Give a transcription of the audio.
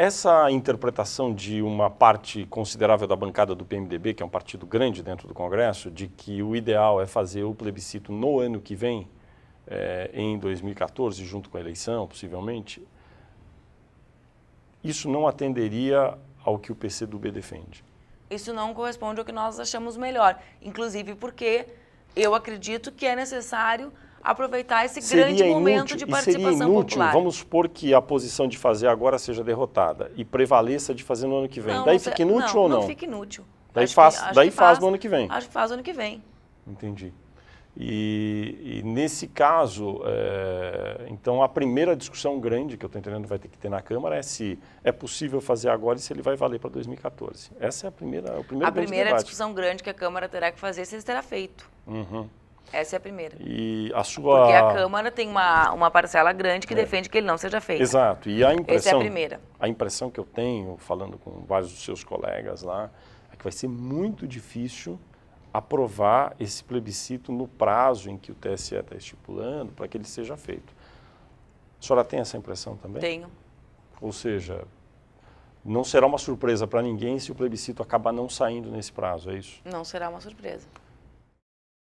essa interpretação de uma parte considerável da bancada do PMDB, que é um partido grande dentro do Congresso, de que o ideal é fazer o plebiscito no ano que vem, é, em 2014, junto com a eleição, possivelmente, isso não atenderia ao que o PCdoB defende. Isso não corresponde ao que nós achamos melhor, inclusive porque eu acredito que é necessário aproveitar esse seria grande inútil, momento de participação seria inútil, popular. Vamos supor que a posição de fazer agora seja derrotada e prevaleça de fazer no ano que vem. Não, daí fica inútil não, ou não? Não fica inútil. Daí, acho faz, que, daí faz, faz no ano que vem. Acho que faz no ano que vem. Entendi. E, e, nesse caso, é, então a primeira discussão grande que eu estou entendendo vai ter que ter na Câmara é se é possível fazer agora e se ele vai valer para 2014. Essa é a primeira, o primeiro a primeira debate. discussão grande que a Câmara terá que fazer se ele terá feito. Uhum. Essa é a primeira. E a sua... Porque a Câmara tem uma, uma parcela grande que é. defende que ele não seja feito. Exato. E a impressão... Essa é a primeira. A impressão que eu tenho, falando com vários dos seus colegas lá, é que vai ser muito difícil aprovar esse plebiscito no prazo em que o TSE está estipulando para que ele seja feito. A senhora tem essa impressão também? Tenho. Ou seja, não será uma surpresa para ninguém se o plebiscito acabar não saindo nesse prazo, é isso? Não será uma surpresa.